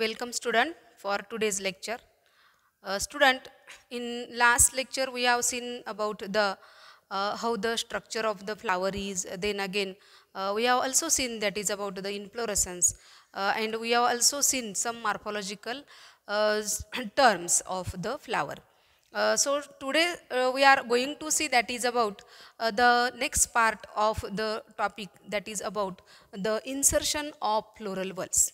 welcome student for today's lecture. Uh, student, in last lecture we have seen about the uh, how the structure of the flower is. Then again, uh, we have also seen that is about the inflorescence. Uh, and we have also seen some morphological uh, terms of the flower. Uh, so today we are going to see that is about the next part of the topic that is about the insertion of floral valves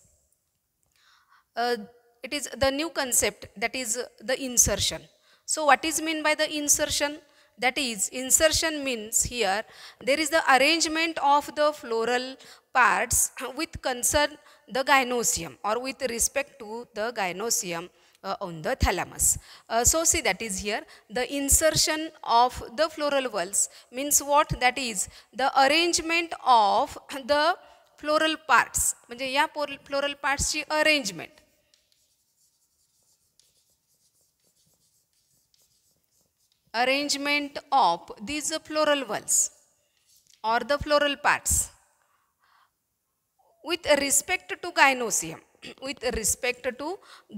uh, it is the new concept that is uh, the insertion. So what is meant by the insertion? That is insertion means here there is the arrangement of the floral parts with concern the gynosium or with respect to the gynosium uh, on the thalamus. Uh, so see that is here the insertion of the floral valves means what that is the arrangement of the floral parts म्हणजे या floral parts ची arrangement arrangement of these floral valves or the floral parts with respect to gynosium with respect to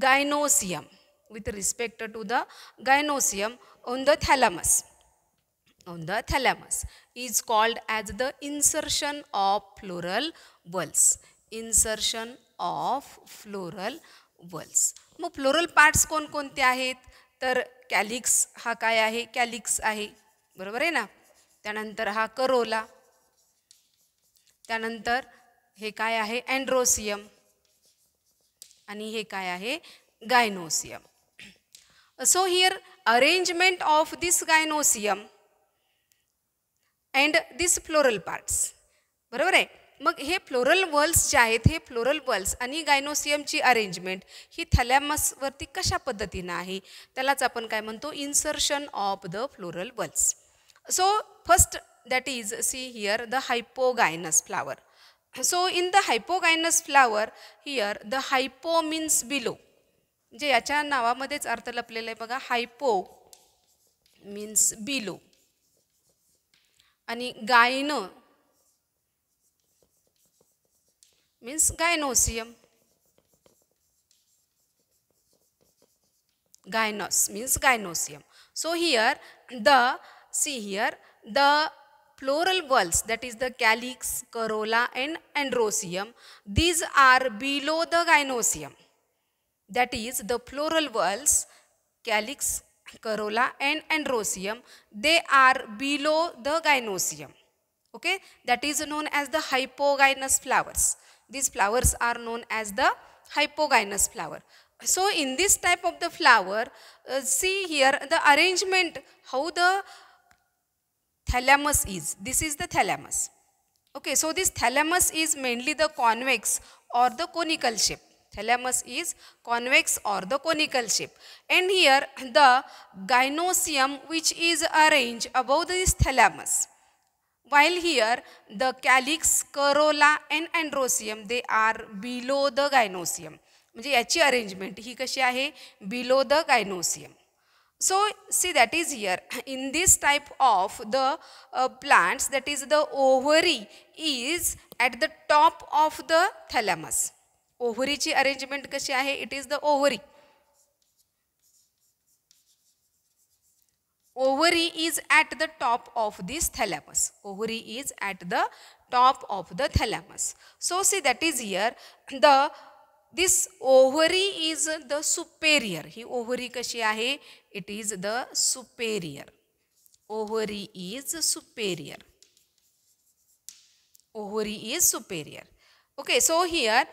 gynosium with respect to the gynosium on the thalamus on the thalamus is called as the insertion of floral valves insertion of floral valves मग floral parts कोणकोणते आहेत तर calyx हा काय आहे calyx आहे बरोबर आहे ना त्यानंतर हा करोला त्यानंतर हे काय आहे अँड्रोसियम आणि हे काय आहे gynoecium so here arrangement of this gynoecium and this floral parts बरोबर आहे मग हे फ्लोरल वर्ल्स जे आहेत हे फ्लोरल वर्ल्स आणि गायनोसियमची अरेंजमेंट ही थॅलॅमसवरती कशा पद्धतीनं आहे त्यालाच आपण काय म्हणतो insertion of the floral whorls so first that is see here the hypogynous flower so in the hypogynous flower here the hypo means below जे याच्या नावामध्येच अर्थ लपलेला आहे बघा हायपो मीन्स बिलो आणि गायन means gynosium. Gynos means gynosium. So here the, see here, the plural valves that is the calyx, corolla and androsium, these are below the gynosium. That is the plural valves, calyx, corolla and androsium, they are below the gynosium. Okay, that is known as the hypogynous flowers. These flowers are known as the hypogynous flower. So in this type of the flower, uh, see here the arrangement, how the thalamus is. This is the thalamus. Okay, so this thalamus is mainly the convex or the conical shape. Thalamus is convex or the conical shape. And here the gynosium which is arranged above this thalamus. While here, the calyx, corolla and androsium, they are below the gynosium. म्हणजे याची arrangement ही कशी आहे below the gynoecium so see that is here in this type of the plants that is the ovary is at the top of the thalamus ओव्हरीची arrangement कशी आहे it is the ovary ovary is at the top of this thalamus. Ovary is at the top of the thalamus. So see that is here the this ovary is the superior. He ovary कशी आहे? It is the superior. Ovary is superior. Ovary is superior. Okay, so here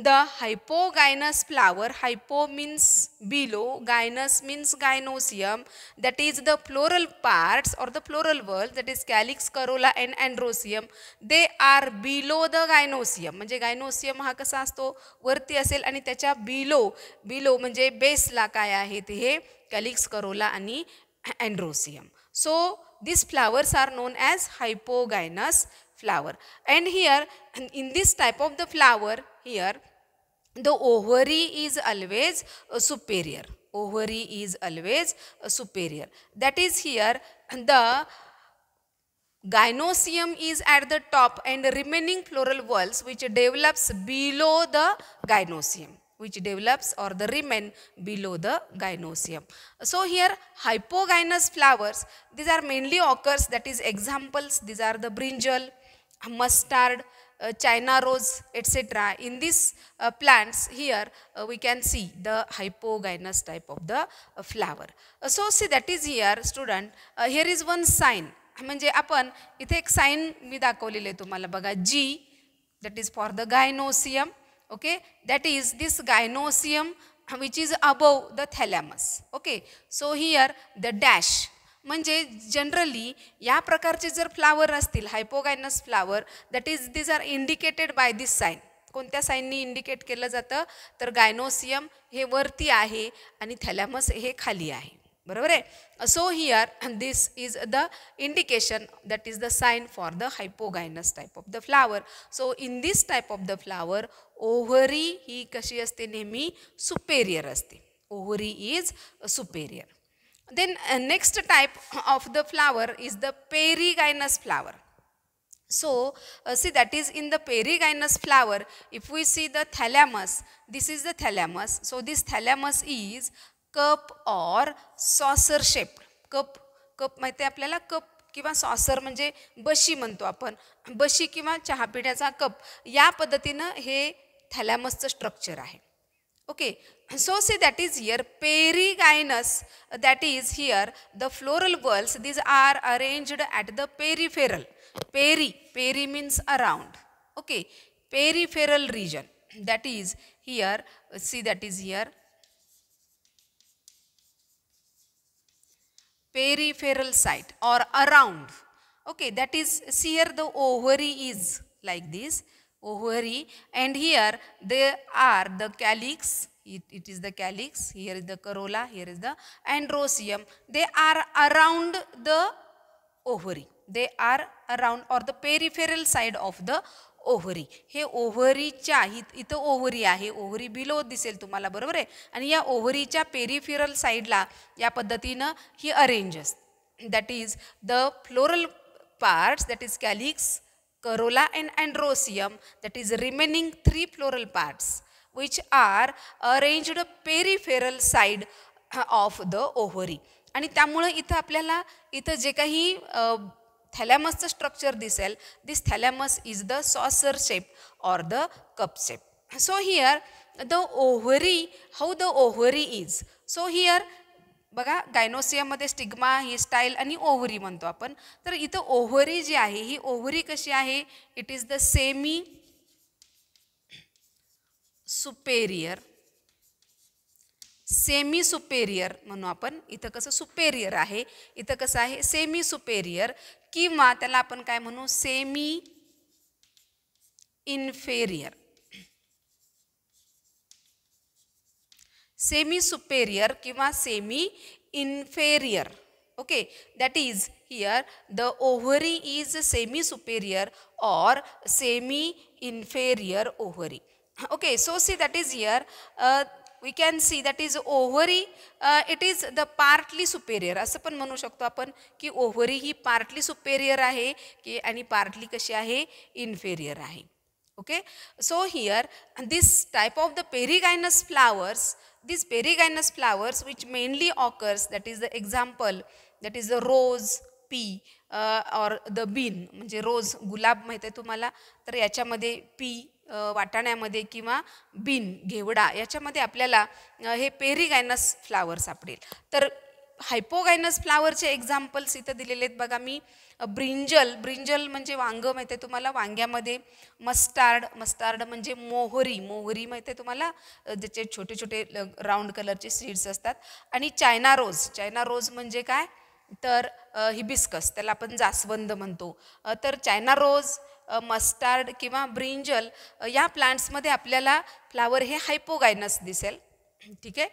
the hypogynous flower hypo means below gynous means gynoecium that is the floral parts or the floral whorl that is calyx corolla and androecium they are below the gynoecium म्हणजे gynoecium हा कसा असतो वरती असेल आणि त्याच्या below below म्हणजे बेसला काय आहे ते हे कॅलिक्स करोला आणि androecium so this flowers are known as hypogynous flower and here in this type of the flower here the ovary is always uh, superior ovary is always uh, superior that is here the Gynosium is at the top and the remaining floral walls which develops below the gynosium which develops or the remain below the gynosium. So here hypogynous flowers these are mainly occurs that is examples these are the brinjal, mustard, uh, China rose, etc. In these uh, plants here, uh, we can see the hypogynous type of the uh, flower. Uh, so, see that is here student, Uh, here is one sign. म्हणजे आपण इथे एक sine मी दाखवलेले आहे तुम्हाला बघा G that is for the gynoecium okay that is this gynoecium which is above the thalamus okay so here the dash म्हणजे generally या प्रकारचे जर फ्लावर असतील hypogynous flower that is these are indicated by this sign कोणत्या साईननी indicate केलं जातं तर गायनोसियम हे वरती आहे आणि थॅलॅमस हे खाली आहे बरोबर आहे so here this is the indication that is the sign for the hypogynous type of the flower so in this type of the flower ovary ही कशी असते नेहमी सुपेरियर असते ovary is superior then uh, next type of the flower is the perigynous flower so uh, see that is in the perigynous flower if we see the thalamus this is the thalamus so this thalamus is cup or saucer shaped cup cup माहिती आपल्याला cup किंवा saucer म्हणजे बशी म्हणतो आपण बशी किंवा पिण्याचा कप या पद्धतीनं हे थॅलॅमसचं स्ट्रक्चर आहे Okay, so see that is here perigynous that is here the floral whorls these are arranged at the peripheral. Peri, peri means around. Okay, peripheral region that is here see that is here peripheral site or around. Okay, that is see here the ovary is like this ovary and here they are the calyx it, it is the calyx here is the corolla here is the androecium. they are around the ovary they are around or the peripheral side of the ovary हे ओव्हरीच्या इथं इत ovary आहे ovary below दिसेल तुम्हाला बरोबर आहे आणि या ओव्हरीच्या पेरिफिरल साईडला या पद्धतीनं ही arrange that is the floral parts that is calyx corolla and androsium that is remaining three floral parts which are arranged peripheral side of the ovary आणि त्यामुळं इथं आपल्याला इथं जे काही थॅलॅमसचं स्ट्रक्चर दिसेल this thalamus is the saucer shape or the cup shape so here the ovary how the ovary is so here बघा गायनोसियामध्ये स्टिग्मा ही स्टाईल आणि ओव्हरी म्हणतो आपण तर इथं ओव्हरी जी आहे ही ओव्हरी कशी आहे it is the semi superior semi superior म्हणू आपण इथं कसं सुपेरियर आहे इथं कसं आहे सेमी सुपेरियर किंवा त्याला आपण काय म्हणू सेमी इन्फेरियर सेमी सुपेरियर किंवा semi inferior okay that is here the ovary is semi superior or semi inferior ovary okay so see that is here we can see that is ovary it is the partly superior असं पण म्हणू शकतो आपण की ovary ही partly superior आहे की आणि partly कशी आहे इन्फेरियर आहे Okay. So here this type of the perigynous flowers, these perigynous flowers which mainly occurs that is the example that is the rose, pea or the bean म्हणजे rose गुलाब माहीत आहे तुम्हाला तर याच्यामध्ये पी वाटाण्यामध्ये किंवा बीन घेवडा याच्यामध्ये आपल्याला हे पेरिगायनस फ्लावर सापडेल तर हायपोगायनस फ्लावरचे एक्झाम्पल्स इथं दिलेले आहेत बघा मी ब्रिंजल ब्रिंजल म्हणजे वांगं माहिती आहे तुम्हाला वांग्यामध्ये मस्टार्ड मस्टार्ड म्हणजे मोहरी मोहरी माहिती आहे तुम्हाला ज्याचे छोटे छोटे राऊंड कलरचे सीड्स असतात आणि चायना रोज चायना रोज म्हणजे काय तर हिबिस्कस त्याला आपण जास्वंद म्हणतो तर चायना रोज मस्टार्ड किंवा ब्रिंजल या प्लांट्समध्ये आपल्याला फ्लावर हे हायपोगायनस दिसेल ठीक आहे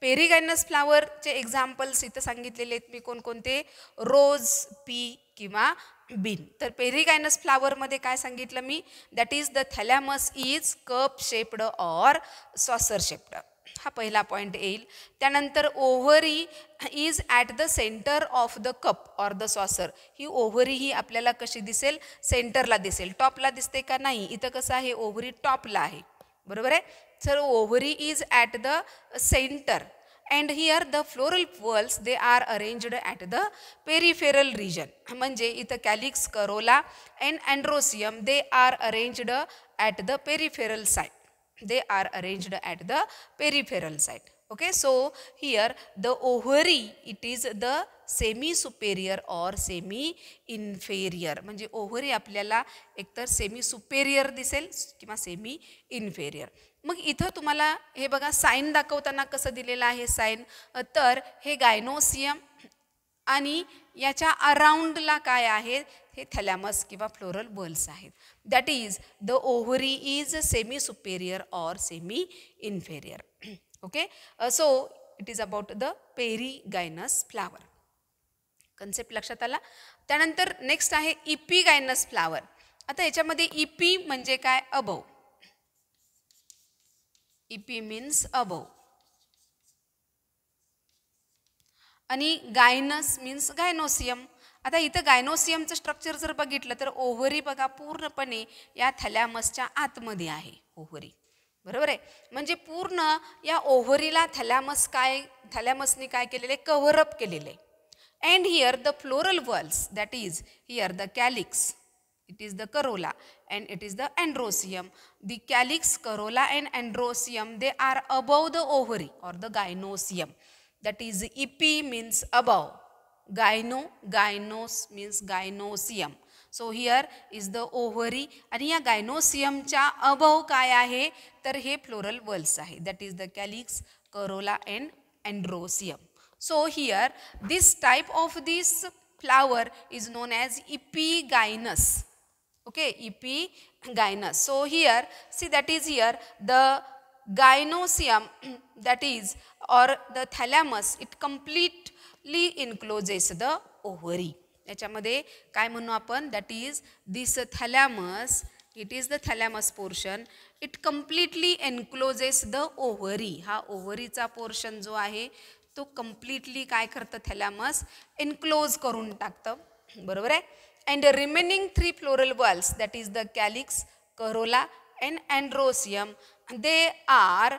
पेरिगॅनस फ्लावरचे एक्झाम्पल्स इथं सांगितलेले आहेत मी कोणकोणते रोज पी किंवा बीन तर पेरिगायनस फ्लावरमध्ये काय सांगितलं मी that is the thalamus is cup shaped or saucer shaped हा पहिला पॉईंट येईल त्यानंतर ovary is at the centre of the cup or the saucer ही ओव्हरी ही आपल्याला कशी दिसेल सेंटरला दिसेल टॉपला दिसते का नाही इथं कसं आहे ओव्हरी टॉपला आहे बरोबर आहे sir ovary is at the centre and here the floral whorls they are arranged at the peripheral region म्हणजे इथं calyx corolla and androecium they are arranged at the peripheral site they are arranged at the peripheral site okay so here the ovary it is the semi superior और semi inferior म्हणजे ovary आपल्याला एकतर semi superior दिसेल किंवा semi inferior मग इथं तुम्हाला हे बघा साईन दाखवताना कसं दिलेलं आहे साईन तर हे गायनोसियम आणि याच्या अराउंडला काय आहे हे थॅलॅमस किंवा फ्लोरल बल्स आहेत that is the ovary is semi superior or semi inferior okay so it is about the perigynous flower concept लक्षात आला त्यानंतर नेक्स्ट आहे इपी गायनस फ्लावर आता याच्यामध्ये इपी म्हणजे काय अबव इपी मीन्स अबव आणि गायनस मीन्स गायनोसियम आता इथं गायनोसियमचं स्ट्रक्चर जर बघितलं तर ओव्हरी बघा पूर्णपणे या थॅलॅमसच्या आतमध्ये आहे ओव्हरी बरोबर आहे म्हणजे पूर्ण या ओव्हरीला थॅलॅमस काय थॅलॅमसने काय केलेले कव्हरअप केलेले And here the floral whorls, that is, here the calyx, it is the corolla and it is the androsium. The calyx, corolla and androsium, they are above the ovary or the gynosium. That is, EP means above. Gyno, gynos means gynosium. here is the ovary, ovary आणि या cha above काय आहे tar हे floral वल्स आहे That is the calyx, corolla and अँड्रोसियम So here this type of this flower is known as epigynous. Okay, epigynous. So here, see that is here the gynosium that is or the thalamus it completely encloses the ovary. याच्यामध्ये काय म्हणू आपण that is this thalamus it is the thalamus portion it completely the the ovary हा ओव्हरीचा portion जो आहे तो completely काय करतं थॅलॅमस एनक्लोज करून टाकतं बरोबर आहे and remaining three floral whorls that is the calyx corolla and androecium they are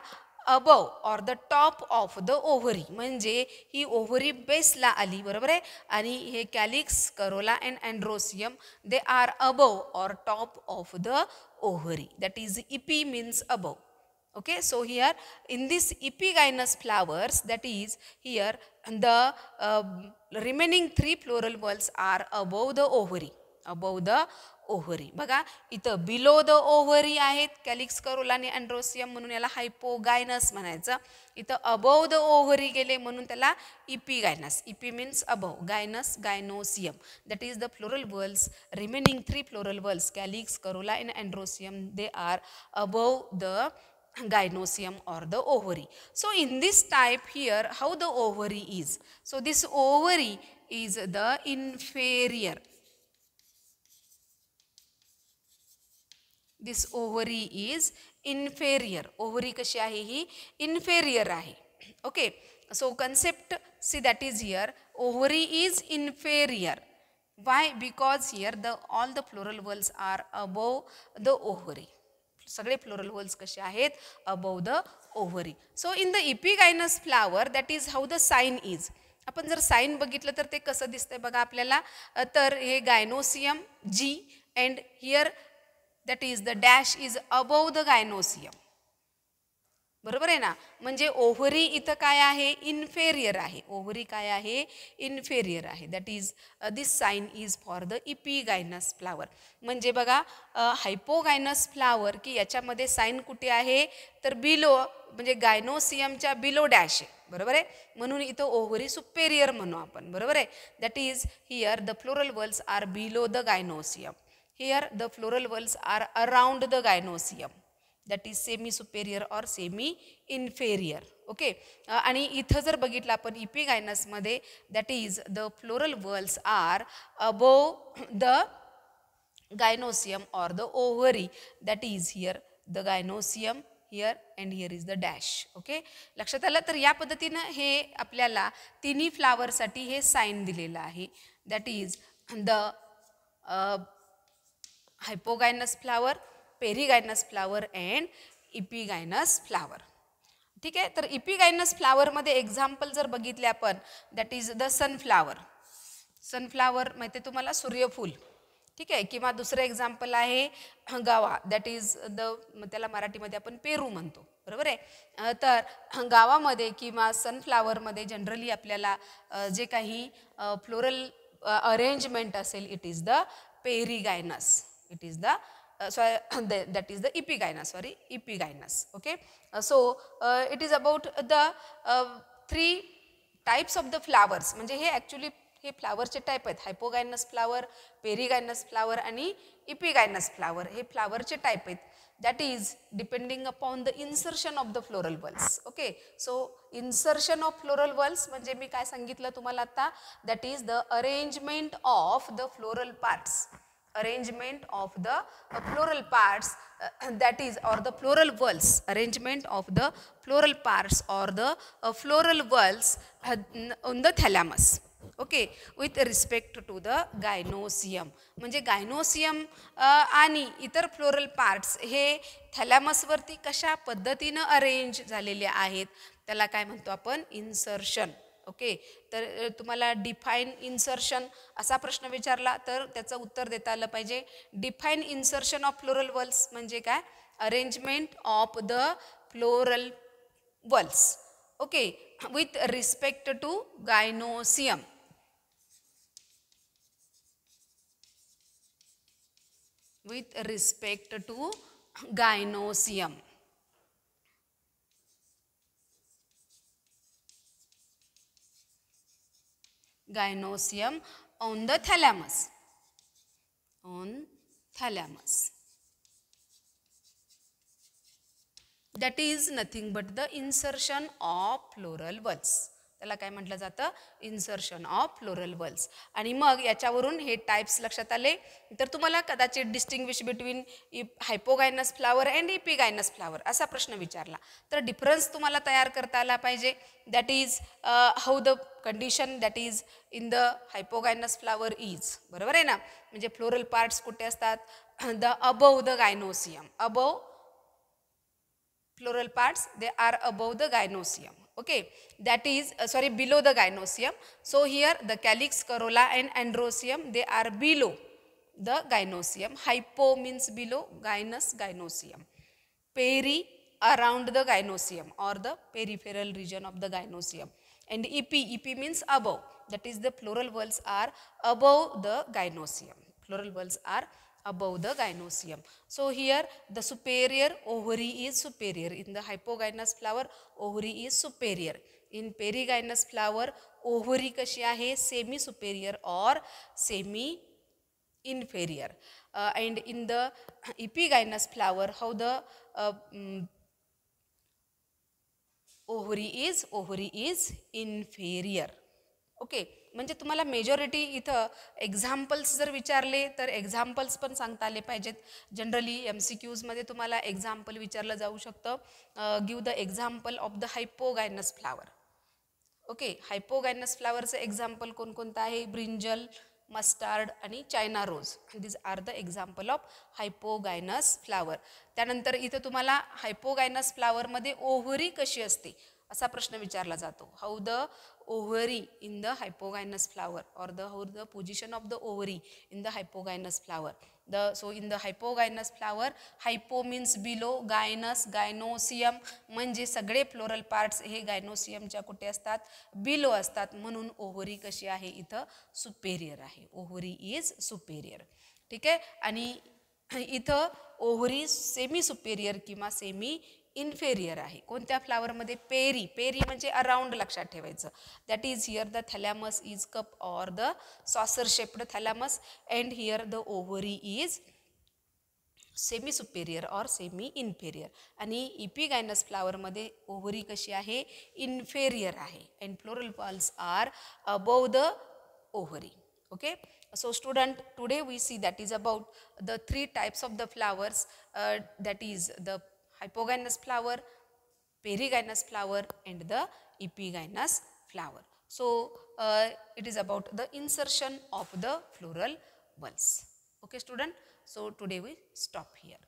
above or the top of the ovary म्हणजे ही ओव्हरी बेसला आली बरोबर आहे आणि हे calyx corolla and androecium they are above or top of the ovary that is epi means above Okay, so here in this epigynous flowers, that is here the um, remaining three floral balls are above the ovary, above the ovary. Baga, ita below the ovary ahet calyx carolani androsium manunella hypogynous manaja. Ita above the ovary gele manuntala epigynous. Epi means above, gynous, gynosium. That is the plural balls, remaining three plural balls, calyx, corolla and androsium, they are above the gynosium or the ovary. So in this type here, how the ovary is. So this ovary is the inferior. This ovary is inferior. Ovary कशी आहे ही? Inferior आहे. Okay. So concept, see that is here. Ovary is inferior. Why? Because here the all the plural words are above the ovary. सगळे floral whorls कसे आहेत above the ovary so in the epigynous flower that is how the sign is आपण जर sine बघितलं तर ते कसं दिसतंय बघा आपल्याला तर हे गायनोसियम जी and here that is the dash is above the gynoecium बरोबर आहे ना म्हणजे ओव्हरी इथं काय आहे इन्फेरियर आहे ओव्हरी काय आहे इन्फेरियर आहे that is this sign is for the epigynous flower म्हणजे बघा हायपोगायनस फ्लावर की याच्यामध्ये साईन कुठे आहे तर बिलो म्हणजे गायनोसियमच्या बिलो डॅश आहे बरोबर आहे म्हणून इथं ओव्हरी सुपेरियर म्हणू आपण बरोबर आहे that is here the floral whorls are below the gynoecium here the floral whorls are around the gynoecium that is semi superior और सेमी इन्फेरियर ओके आणि इथं जर बघितलं आपण इपी गायनसमध्ये that is the floral whorls are above the gynoecium or the ovary that is here the gynoecium here and here is the dash okay लक्षात आलं तर या पद्धतीनं हे आपल्याला तिन्ही फ्लावरसाठी हे साईन दिलेलं आहे that is the hypogynous flower perigynous flower and epigynous flower ठीक आहे तर इपिगायनस फ्लावरमध्ये एक्झाम्पल जर बघितले आपण that is the sunflower sunflower माहिती तुम्हाला सूर्यफूल ठीक आहे किंवा दुसरं एक्झाम्पल आहे गावा दॅट इज द त्याला मराठीमध्ये आपण पेरू म्हणतो बरोबर आहे तर गावामध्ये किंवा सनफ्लावरमध्ये जनरली आपल्याला जे काही फ्लोरल अरेंजमेंट असेल it is the gynous it is the so uh, so I, uh, that is the epigyna, sorry, epigynous, okay. Uh, so, uh, it is about the three types of the flowers म्हणजे हे actually हे फ्लावरचे type आहेत हायपोगायनस flower perigynous flower आणि epigynous flower हे फ्लावरचे type आहेत that is depending upon the insertion of the floral whorls okay so insertion of floral whorls म्हणजे मी काय सांगितलं तुम्हाला आता that is the arrangement of the floral parts arrangement of the uh, plural parts uh, that is or the plural vowels arrangement of the plural parts or the uh, floral vowels on the thalamus okay with respect to the gynoecium म्हणजे gynoecium आणि इतर floral parts हे थॅलॅमसवरती कशा पद्धतीनं arrange झालेले आहेत त्याला काय म्हणतो आपण इन्सर्शन ओके तर तुम्हाला डिफाईन इन्सर्शन असा प्रश्न विचारला तर त्याचं उत्तर देता आलं पाहिजे define insertion of floral whorls म्हणजे काय arrangement of the floral whorls okay with respect to gynoecium with respect to gynoecium gynosium on the thalamus. On thalamus. That is nothing but the insertion of pleural valves. त्याला काय म्हटलं जातं insertion of floral वल्स आणि मग याच्यावरून हे types लक्षात आले तर तुम्हाला कदाचित distinguish between hypogynous flower and epigynous flower असा प्रश्न विचारला तर डिफरन्स तुम्हाला तयार करता आला पाहिजे that is how the condition that is in the hypogynous flower is बरोबर आहे ना म्हणजे फ्लोरल पार्ट्स कुठे असतात the above the gynoecium above floral parts they are above the gynoecium okay that is uh, sorry below the gynosium so here the calyx corolla and androsium they are below the gynosium hypo means below gynous gynosium peri around the gynosium or the peripheral region of the gynosium and ep ep means above that is the floral valves are above the gynosium Floral valves are above the gynosium. So here the superior ovary is superior. In the hypogynous flower, ovary is superior. In perigynous flower, ovary कशी hai? semi superior or semi inferior. Uh, and in the epigynous flower, how the uh, um, ovary is ovary is inferior. Okay. म्हणजे तुम्हाला majority इथं examples जर विचारले तर examples पण सांगता आले पाहिजेत जनरली एम सी क्यूजमध्ये तुम्हाला एक्झाम्पल विचारलं जाऊ शकतं give the example of the hypogynous flower okay hypogynous फ्लावरचं एक्झाम्पल कोणकोणतं आहे ब्रिंजल मस्टार्ड आणि China rose these are the example of hypogynous flower त्यानंतर इथं तुम्हाला हायपोगायनस फ्लावरमध्ये ओव्हरी कशी असते असा प्रश्न विचारला जातो how the ovary in the hypogynous flower or the how the position of the ovary in the hypogynous flower the so in the hypogynous flower hypo means below gynous gynoecium म्हणजे सगळे floral parts हे गायनोसियमच्या कुठे असतात below असतात म्हणून ovary कशी आहे इथं सुपेरियर आहे ओव्हरी इज सुपेरियर ठीक आहे आणि इथं ओव्हरी सेमी सुपेरियर किंवा सेमी इन्फेरियर आहे कोणत्या फ्लावरमध्ये पेरी पेरी म्हणजे अराउंड लक्षात ठेवायचं that is here the thalamus is cup or the saucer shaped thalamus and here the ovary is semi superior or semi inferior आणि गायनस फ्लावरमध्ये ovary कशी आहे इन्फेरियर आहे and floral whorls are above the ovary okay so student today we see that is about the three types of the flowers that is the hypogynous flower, perigynous flower and the epigynous flower. So, uh, it is about the insertion of the floral bulbs. Okay student, so today we stop here.